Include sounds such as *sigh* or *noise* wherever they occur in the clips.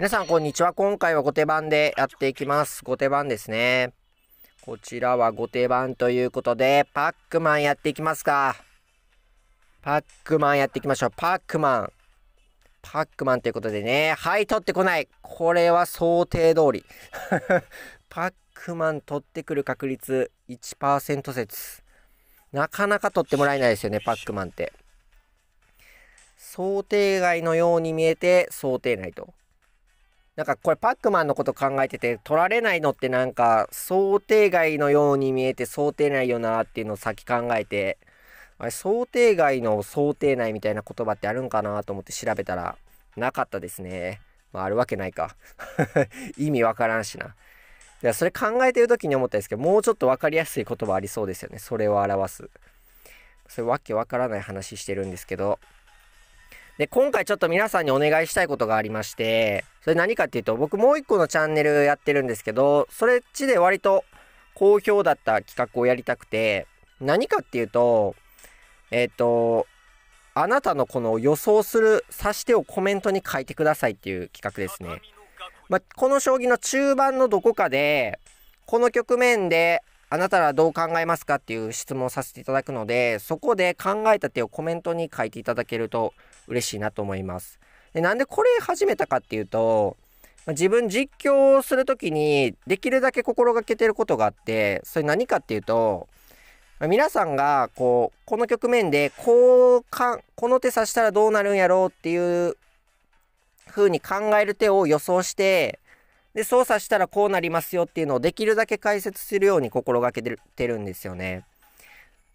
皆さん、こんにちは。今回は後手番でやっていきます。後手番ですね。こちらは後手番ということで、パックマンやっていきますか。パックマンやっていきましょう。パックマン。パックマンということでね。はい、取ってこない。これは想定通り。*laughs* パックマン取ってくる確率1%説。なかなか取ってもらえないですよね、パックマンって。想定外のように見えて、想定内と。なんかこれパックマンのこと考えてて取られないのってなんか想定外のように見えて想定内よなっていうのを先考えてあれ想定外の想定内みたいな言葉ってあるんかなと思って調べたらなかったですね。まああるわけないか *laughs* 意味わからんしな。だそれ考えてる時に思ったんですけどもうちょっと分かりやすい言葉ありそうですよね。それを表す。それわけわからない話してるんですけど。で、今回ちょっと皆さんにお願いしたいことがありまして、それ何かっていうと、僕もう一個のチャンネルやってるんですけど、それっちで割と好評だった企画をやりたくて、何かっていうと、えっ、ー、と、あなたのこの予想する指し手をコメントに書いてくださいっていう企画ですね。まあ、この将棋の中盤のどこかで、この局面であなたらどう考えますかっていう質問をさせていただくので、そこで考えた手をコメントに書いていただけると嬉しいなと思います。でなんでこれ始めたかっていうと、ま自分実況をする時にできるだけ心がけてることがあってそれ何かっていうと、ま皆さんがこうこの局面でこうかこの手指したらどうなるんやろうっていう風に考える手を予想してで操作したらこうなりますよっていうのをできるだけ解説するように心がけてるんですよね。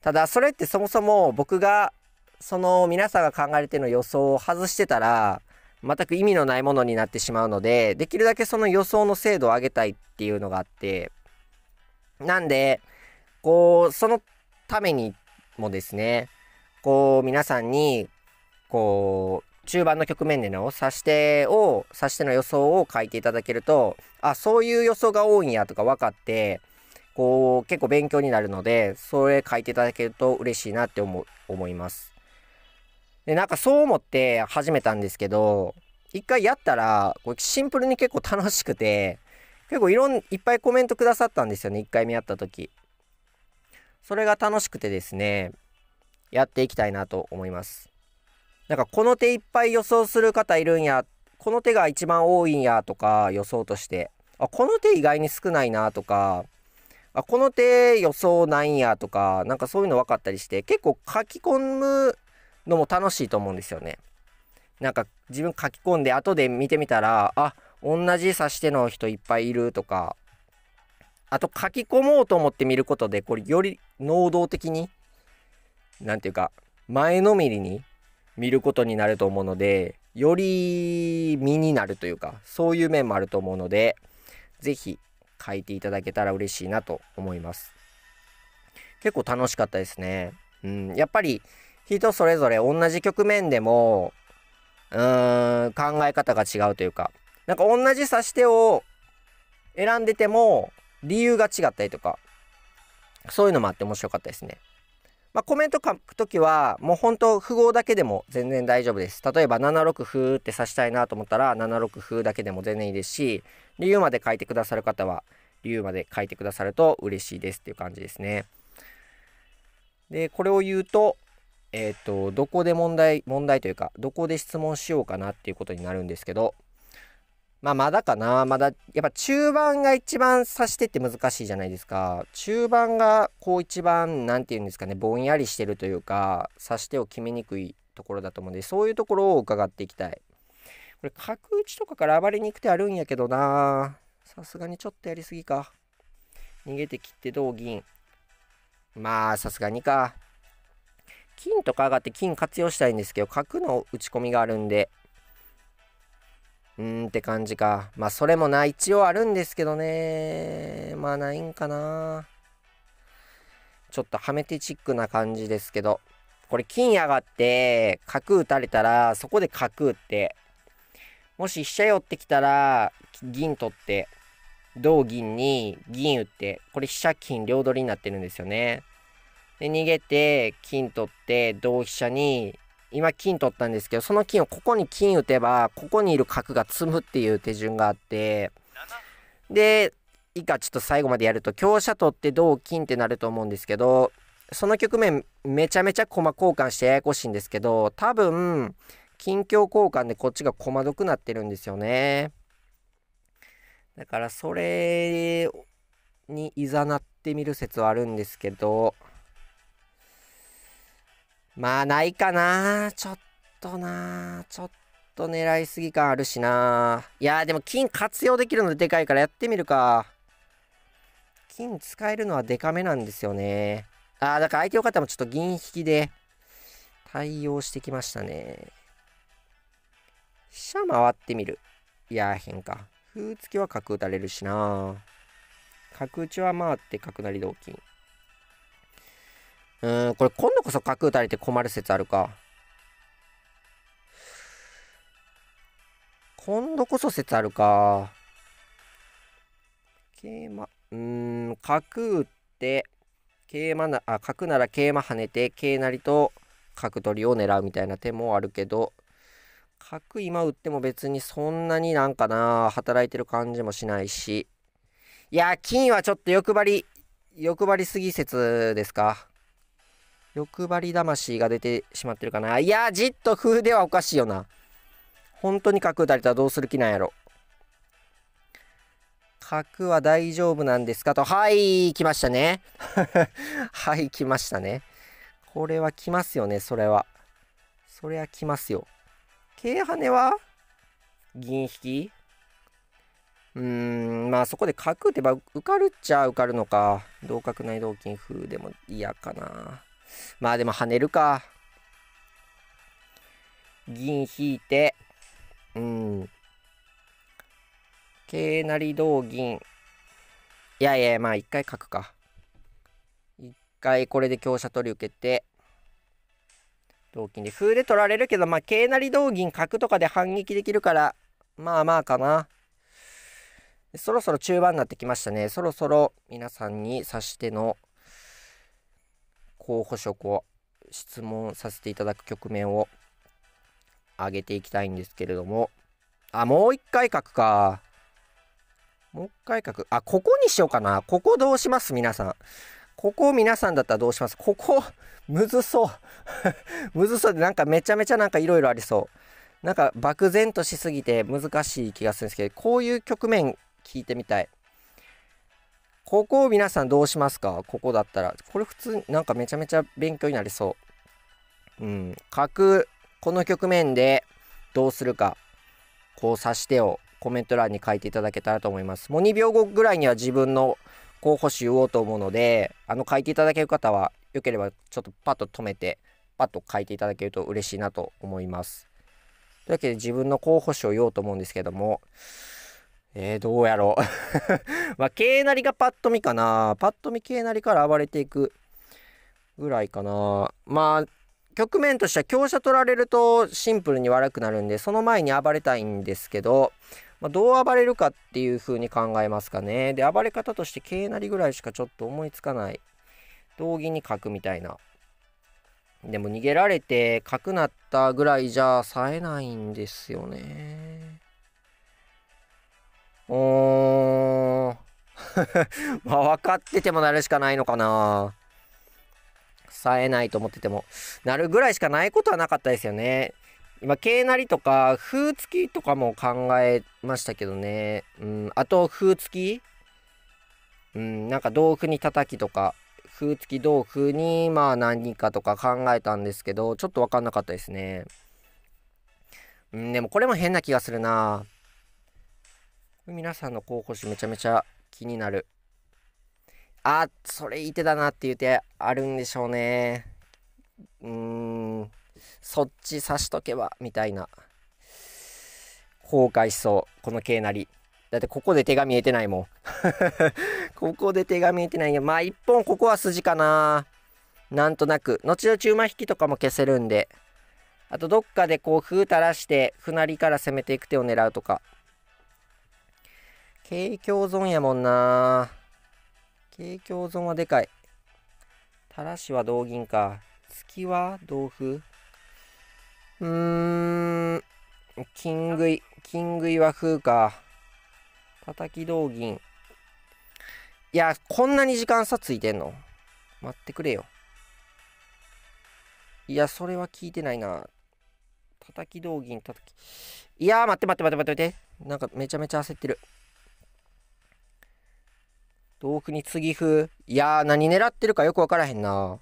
ただそれってそもそも僕がその皆さんが考えての予想を外してたら、全く意味のないものになってしまうので、できるだけその予想の精度を上げたいっていうのがあって、なんで、こう、そのためにもですね、こう、皆さんに、こう、中盤の局面での指し手を、指し手の予想を書いていただけると、あ、そういう予想が多いんやとか分かって、こう、結構勉強になるので、それ書いていただけると嬉しいなって思、思います。で、なんかそう思って始めたんですけど、一回やったら、これシンプルに結構楽しくて、結構いろん、いっぱいコメントくださったんですよね、一回目やった時。それが楽しくてですね、やっていきたいなと思います。なんかこの手いっぱい予想する方いるんや、この手が一番多いんやとか予想として、あ、この手意外に少ないなとか、あ、この手予想ないんやとか、なんかそういうの分かったりして、結構書き込むのも楽しいと思うんですよね。なんか自分書き込んで後で見てみたら、あ、同じ指し手の人いっぱいいるとか、あと書き込もうと思って見ることで、これより能動的に、何て言うか、前のめりに見ることになると思うので、より身になるというか、そういう面もあると思うので、是非書いていただけたら嬉しいなと思います。結構楽しかったですね。うん、やっぱり人それぞれ同じ局面でも、うーん、考え方が違うというか、なんか同じ指し手を選んでても理由が違ったりとか、そういうのもあって面白かったですね。まあ、コメント書くときは、もう本当符号だけでも全然大丈夫です。例えば7六歩って指したいなと思ったら、7六歩だけでも全然いいですし、理由まで書いてくださる方は、理由まで書いてくださると嬉しいですっていう感じですね。で、これを言うと、えっ、ー、と、どこで問題、問題というか、どこで質問しようかなっていうことになるんですけど、まあ、まだかな。まだ、やっぱ中盤が一番指してって難しいじゃないですか。中盤が、こう一番、何て言うんですかね、ぼんやりしてるというか、指し手を決めにくいところだと思うんで、そういうところを伺っていきたい。これ、角打ちとかから暴れに行く手あるんやけどなさすがにちょっとやりすぎか。逃げて切って同銀。まあ、さすがにか。金とか上がって金活用したいんですけど、角の打ち込みがあるんで、うーんって感じか。まあ、それもな、一応あるんですけどね。まあ、ないんかな。ちょっとはめてチックな感じですけど、これ金上がって、角打たれたら、そこで角打って、もし飛車寄ってきたら、銀取って、同銀に銀打って、これ飛車金両取りになってるんですよね。で逃げて金取って同飛車に今金取ったんですけどその金をここに金打てばここにいる角が詰むっていう手順があってで以下ちょっと最後までやると香車取って同金ってなると思うんですけどその局面めちゃめちゃ駒交換してややこしいんですけど多分金強交換でこっちが駒得なってるんですよねだからそれにいざなってみる説はあるんですけどまあ、ないかな。ちょっとな。ちょっと狙いすぎ感あるしな。いやでも金活用できるのででかいからやってみるか。金使えるのはデカめなんですよね。ああ、だから相手の方もちょっと銀引きで対応してきましたね。飛車回ってみる。いや変か。風付きは角打たれるしな角打ちは回って角成り同金。うーん、これ今度こそ角打たれて困る説あるか。今度こそ説あるか。桂馬、うーん、角打って、桂馬な、あ、角なら桂馬跳ねて、桂成と角取りを狙うみたいな手もあるけど、角今打っても別にそんなになんかな、働いてる感じもしないし。いや、金はちょっと欲張り、欲張りすぎ説ですか。欲張り魂が出てしまってるかな。いやじっと風ではおかしいよな。本当に角打たれたらどうする気なんやろ。角は大丈夫なんですかと。はい、来ましたね。*laughs* はい、来ましたね。これは来ますよね、それは。それは来ますよ。桂跳ねは銀引きうーん、まあそこで角打てば受かるっちゃ受かるのか。同角内同金風でも嫌かな。まあでも跳ねるか。銀引いて、うん。桂成同銀。いやいや、まあ一回書くか。一回これで香車取り受けて、同金で。風で取られるけど、まあ桂成同銀角とかで反撃できるから、まあまあかな。そろそろ中盤になってきましたね。そろそろ皆さんに指しての候補職を質問させていただく局面を上げていきたいんですけれどもあもう一回書くかもう一回書くあここにしようかなここどうします皆さんここ皆さんだったらどうしますここむずそうむずそうでなんかめちゃめちゃなんかいろいろありそうなんか漠然としすぎて難しい気がするんですけどこういう局面聞いてみたいここを皆さんどうしますかここだったら。これ普通、なんかめちゃめちゃ勉強になりそう。うん。角、この局面でどうするか、こう指してをコメント欄に書いていただけたらと思います。もう2秒後ぐらいには自分の候補手言おうと思うので、あの書いていただける方は、よければちょっとパッと止めて、パッと書いていただけると嬉しいなと思います。というわけで自分の候補手を言おうと思うんですけども、えー、どうやろう *laughs* まあ、桂なりがパッと見かな。パッと見桂なりから暴れていくぐらいかな。まあ、局面としては強者取られるとシンプルに悪くなるんで、その前に暴れたいんですけど、まあ、どう暴れるかっていう風に考えますかね。で、暴れ方として桂なりぐらいしかちょっと思いつかない。道銀に書くみたいな。でも逃げられて、角なったぐらいじゃ冴えないんですよね。おー。*laughs* まあ分かっててもなるしかないのかな冴えないと思っててもなるぐらいしかないことはなかったですよね今桂なりとか風付きとかも考えましたけどねうんあと風付きうんなんか同歩に叩きとか風付き同歩にまあ何かとか考えたんですけどちょっと分かんなかったですねうんでもこれも変な気がするな皆さんの候補手めちゃめちゃ気になる。あ、それいい手だなっていう手あるんでしょうね。うーん、そっち刺しとけば、みたいな。後悔しそう、この桂なり。だってここで手が見えてないもん。*laughs* ここで手が見えてないよ。まあ一本ここは筋かな。なんとなく。後々馬引きとかも消せるんで。あとどっかでこう歩垂らして、歩成りから攻めていく手を狙うとか。景況損やもんな景況損はでかい。たらしは同銀か。月は同歩うーん。金食い。金食いは風か。叩き同銀。いや、こんなに時間差ついてんの待ってくれよ。いや、それは聞いてないな。叩き同銀、叩き。いや待って待って待って待って待って。なんかめちゃめちゃ焦ってる。豆腐に継ぎ歩。いやー、何狙ってるかよくわからへんな。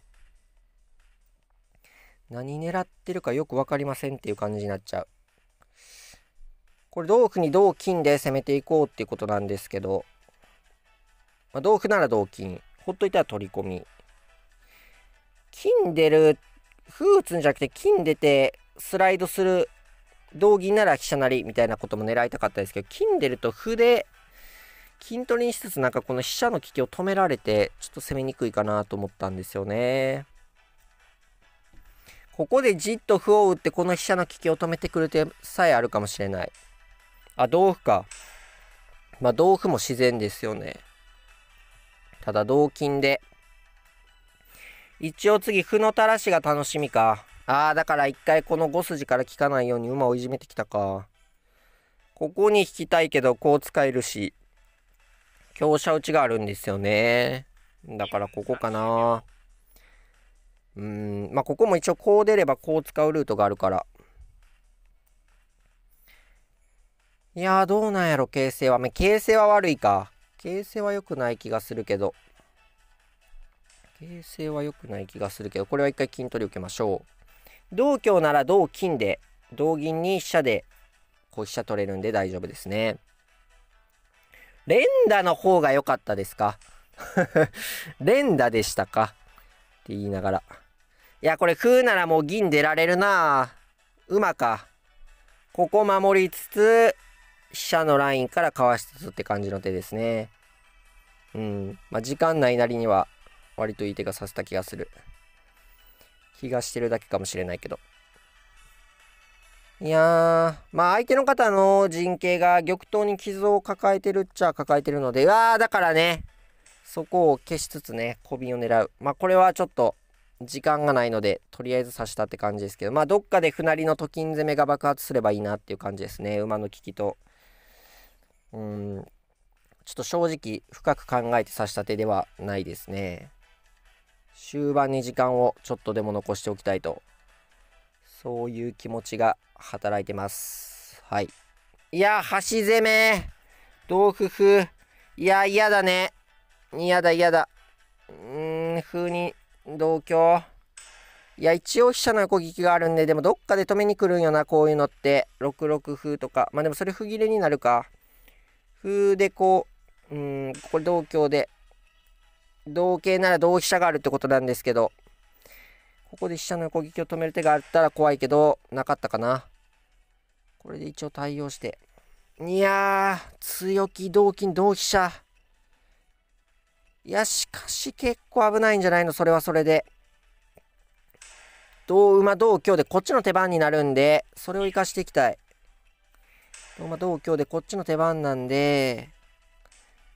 何狙ってるかよく分かりませんっていう感じになっちゃう。これ、同歩に同金で攻めていこうっていうことなんですけど、まあ、同歩なら同金、ほっといたら取り込み。金出る、歩打つんじゃなくて、金出てスライドする、同銀なら飛車なりみたいなことも狙いたかったですけど、金出ると歩で筋トレにしつつなんかこの飛車の利きを止められて、ちょっと攻めにくいかなと思ったんですよね。ここでじっと歩を打ってこの飛車の利きを止めてくる手さえあるかもしれない。あ、同歩か。まあ同歩も自然ですよね。ただ同金で。一応次歩の垂らしが楽しみか。ああ、だから一回この5筋から利かないように馬をいじめてきたか。ここに引きたいけどこう使えるし。強者打ちがあるんですよね。だからここかな。うん、まあ、ここも一応こう出ればこう使うルートがあるから。いやどうなんやろ、形勢は。ま形勢は悪いか。形勢は良くない気がするけど。形勢は良くない気がするけど、これは一回金取り受けましょう。同香なら同金で、同銀に飛車で、こう飛車取れるんで大丈夫ですね。連打の方が良かったですか *laughs* 連打でしたかって言いながら。いや、これ食うならもう銀出られるな馬か。ここ守りつつ、飛車のラインからかわしつつって感じの手ですね。うん。まあ、時間内なりには、割といい手がさせた気がする。気がしてるだけかもしれないけど。いやー、まあ相手の方の陣形が玉頭に傷を抱えてるっちゃ抱えてるので、うわー、だからね、そこを消しつつね、小瓶を狙う。まあこれはちょっと時間がないので、とりあえず刺したって感じですけど、まあどっかで船りのと金攻めが爆発すればいいなっていう感じですね、馬の利きと。うん、ちょっと正直深く考えて刺した手ではないですね。終盤に時間をちょっとでも残しておきたいとそういう気持ちが働いてます。はい。いや、橋攻め同歩風。いや、嫌だね。嫌だ、嫌だ。うーん、風に、同居。いや、一応飛車の横撃があるんで、でもどっかで止めに来るんよな、こういうのって。6六風とか。まあでもそれ歩切れになるか。風でこう、うん、これ同香で。同桂なら同飛車があるってことなんですけど。ここで飛車の横利きを止める手があったら怖いけど、なかったかな。これで一応対応して。いやー、強気、同金、同飛車。いや、しかし結構危ないんじゃないのそれはそれで。同馬、同強でこっちの手番になるんで、それを活かしていきたい。同馬、同強でこっちの手番なんで、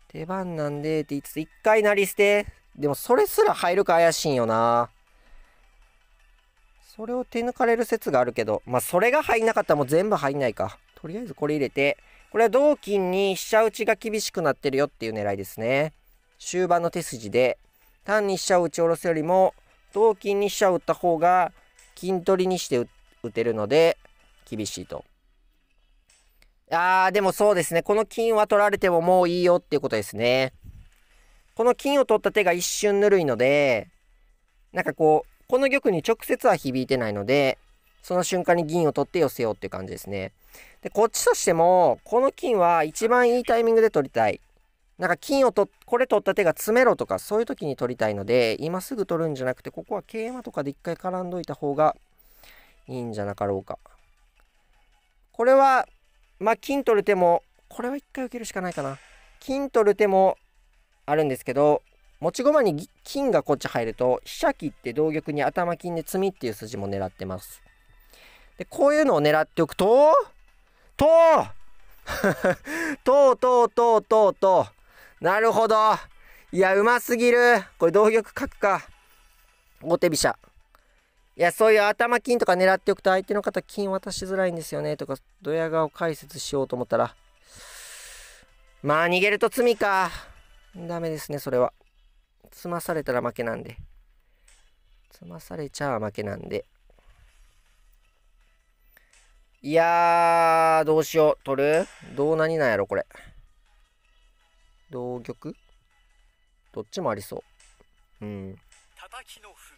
手番なんでって言いつつ、一回なり捨て。でもそれすら入るか怪しいんよな。それを手抜かれる説があるけど、まあ、それが入んなかったらもう全部入んないか。とりあえずこれ入れて、これは同金に飛車打ちが厳しくなってるよっていう狙いですね。終盤の手筋で、単に飛車を打ち下ろすよりも、同金に飛車を打った方が、金取りにして打てるので、厳しいと。あー、でもそうですね。この金は取られてももういいよっていうことですね。この金を取った手が一瞬ぬるいので、なんかこう、この玉に直接は響いてないので、その瞬間に銀を取って寄せようっていう感じですね。で、こっちとしても、この金は一番いいタイミングで取りたい。なんか金をと、これ取った手が詰めろとか、そういう時に取りたいので、今すぐ取るんじゃなくて、ここは桂馬とかで一回絡んどいた方がいいんじゃなかろうか。これは、まあ、金取る手も、これは一回受けるしかないかな。金取る手もあるんですけど、持ち駒に金がこっち入ると飛車切って同玉に頭金で詰みっていう筋も狙ってますでこういうのを狙っておくとと *laughs* とうとうとうとうとうなるほどいやうますぎるこれ同玉角か後手飛車いやそういう頭金とか狙っておくと相手の方金渡しづらいんですよねとかドヤ顔解説しようと思ったらまあ逃げると罪かダメですねそれは。詰まされたら負けなんで。詰まされちゃ負けなんで。いやー、どうしよう。取るどう何なんやろ、これ。同玉どっちもありそう。うん。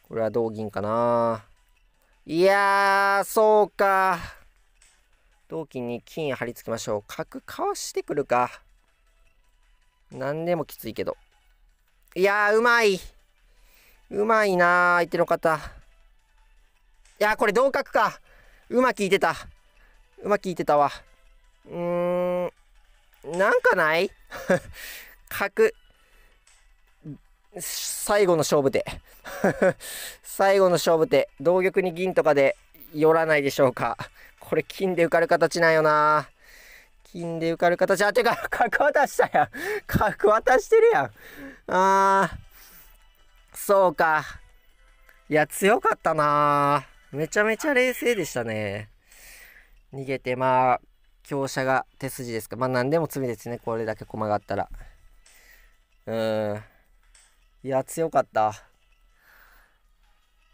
これは同銀かな。いやー、そうか。同金に金張り付きましょう。角かわしてくるか。何でもきついけど。いやうまい。うまいな相手の方。いやこれ同角か。うま効いてた。うま効いてたわ。うーん。なんかない角。*laughs* 最後の勝負手。*laughs* 最後の勝負手。同玉に銀とかで寄らないでしょうか。これ金で受かる形なんよな金で受かる形。あ、てか、角渡したやん。角渡してるやん。あー、そうか。いや、強かったなめちゃめちゃ冷静でしたね。逃げて、まあ、強者が手筋ですか。まあ、何でも罪ですね。これだけ駒があったら。うーん。いや、強かった。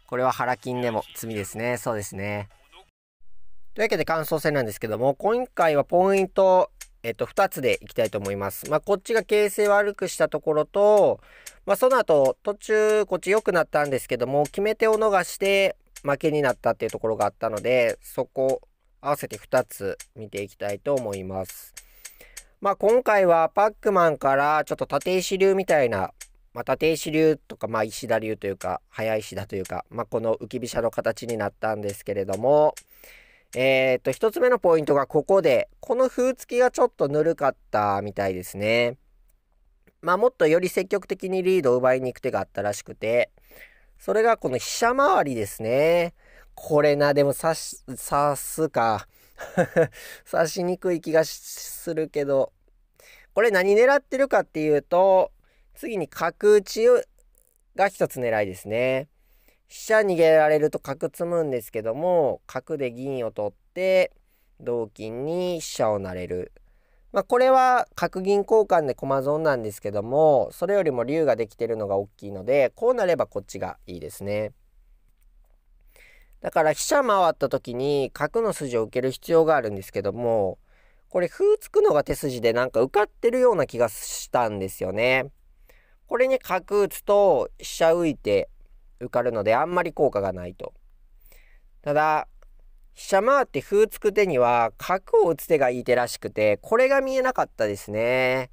これは腹筋でも罪ですね。そうですね。というわけで感想戦なんですけども、今回はポイントえっと、2つでいきたいと思います。まあ、こっちが形勢悪くしたところと、まあ、その後、途中、こっち良くなったんですけども、決め手を逃して、負けになったっていうところがあったので、そこ、合わせて2つ見ていきたいと思います。まあ、今回はパックマンからちょっと立石流みたいな、まあ、立石流とか、まあ、石田流というか、早石田というか、まあ、この浮き飛車の形になったんですけれども、えー、っと、一つ目のポイントがここで、この風付きがちょっとぬるかったみたいですね。まあ、もっとより積極的にリードを奪いに行く手があったらしくて、それがこの飛車回りですね。これな、でも刺し、刺すか。*laughs* 刺しにくい気がするけど、これ何狙ってるかっていうと、次に角打ちが一つ狙いですね。飛車逃げられると角積むんですけども角で銀を取って同金に飛車を成れる。まあ、これは角銀交換で駒損なんですけどもそれよりも竜ができてるのが大きいのでこうなればこっちがいいですね。だから飛車回った時に角の筋を受ける必要があるんですけどもこれ歩突くのが手筋でなんか受かってるような気がしたんですよね。これに角打つと飛車浮いて受かるのであんまり効果がないと。ただ飛車回って歩突く手には角を打つ手がいい手らしくてこれが見えなかったですね。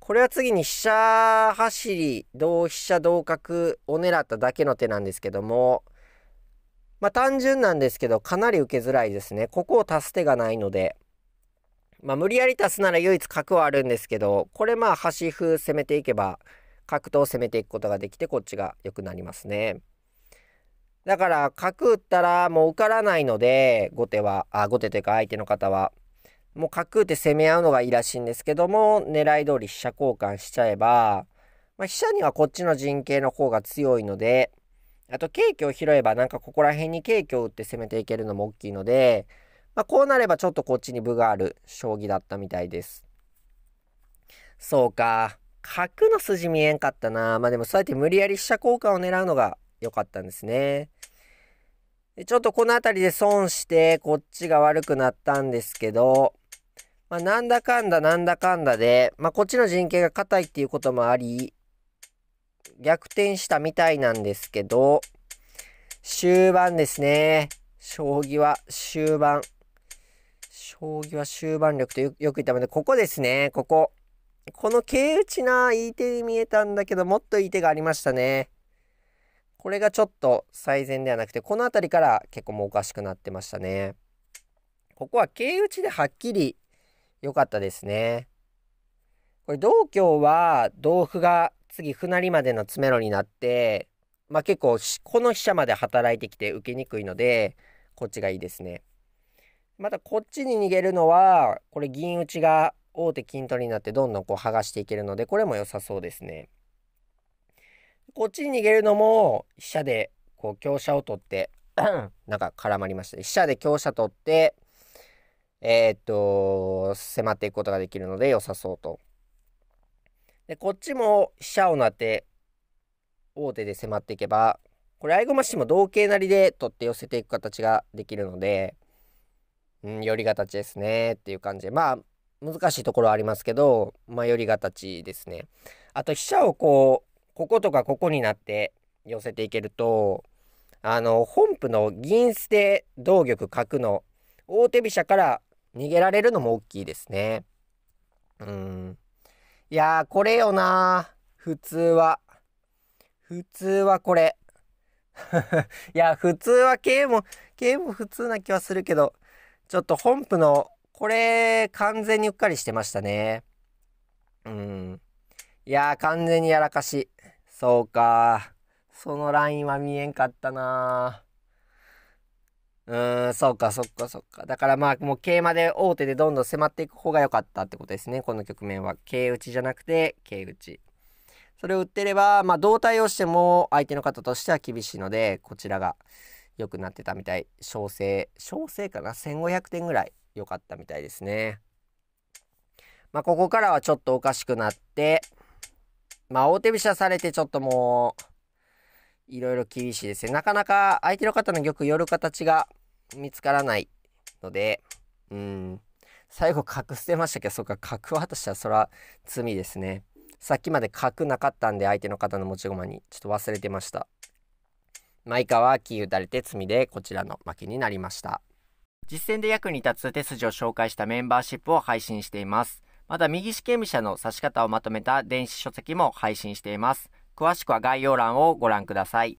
これは次に飛車走り同飛車同角を狙っただけの手なんですけどもまあ単純なんですけどかなり受けづらいですね。ここを足す手がないので。まあ無理やり足すなら唯一角はあるんですけどこれまあ端歩攻めていけば角度を攻めていくことができてこっちが良くなりますね。だから角打ったらもう受からないので後手はあ後手というか相手の方はもう角打って攻め合うのがいいらしいんですけども狙い通り飛車交換しちゃえば、まあ、飛車にはこっちの陣形の方が強いのであと桂香を拾えばなんかここら辺に桂香を打って攻めていけるのも大きいので、まあ、こうなればちょっとこっちに部がある将棋だったみたいです。そうか。角の筋見えんかったな。まあでもそうやって無理やり飛車交換を狙うのが良かったんですね。でちょっとこの辺りで損してこっちが悪くなったんですけど、まあ、なんだかんだなんだかんだで、まあ、こっちの陣形が硬いっていうこともあり、逆転したみたいなんですけど、終盤ですね。将棋は終盤。将棋は終盤力とよく言ったので、ここですね、ここ。この桂打ちな、いい手に見えたんだけど、もっといい手がありましたね。これがちょっと最善ではなくて、この辺りから結構もうおかしくなってましたね。ここは桂打ちではっきり良かったですね。これ同郷は同歩が次歩成までの詰めろになって、まあ、結構この飛車まで働いてきて受けにくいのでこっちがいいですね。またこっちに逃げるのはこれ銀打ちが大手筋トレになってどんどんこう剥がしていけるのでこれも良さそうですね。こっちに逃げるのも飛車でこう香車を取って *clears throat* なんか絡まりました飛車で香車取ってえー、っと迫っていくことができるので良さそうと。でこっちも飛車をなって大手で迫っていけばこれ合駒しても同桂成で取って寄せていく形ができるので、うん、寄り形ですねっていう感じでまあ難しいところはありますけど、まあ、寄りがたちですね。あと飛車をこうこことかここになって寄せていけるとあの本譜の銀捨て同玉角の大手飛車から逃げられるのも大きいですね。うん。いやこれよな普通は。普通はこれ。*laughs* いや、普通は桂も、桂も普通な気はするけど、ちょっと本譜のこれ、完全にうっかりしてましたね。うん。いやー、完全にやらかし。そうか。そのラインは見えんかったなうーん、そうか、そっか、そっか。だからまあ、もう桂馬で大手でどんどん迫っていく方が良かったってことですね。この局面は。桂打ちじゃなくて、桂打ち。それを打ってれば、まあ、同体をしても相手の方としては厳しいので、こちらが良くなってたみたい。小生、小生かな ?1500 点ぐらい良かったみたいですね。まあ、ここからはちょっとおかしくなって、まあ、大手飛車されてちょっともう、いろいろ厳しいですね。なかなか相手の方の玉寄る形が見つからないので、うん。最後角捨てましたけど、そっか、角渡したらそら罪ですね。さっきまで角なかったんで相手の方の持ち駒にちょっと忘れてました。マイカはキー打たれて罪でこちらの負けになりました。実践で役に立つ手筋を紹介したメンバーシップを配信しています。また、右試験者の指し方をまとめた電子書籍も配信しています。詳しくは概要欄をご覧ください。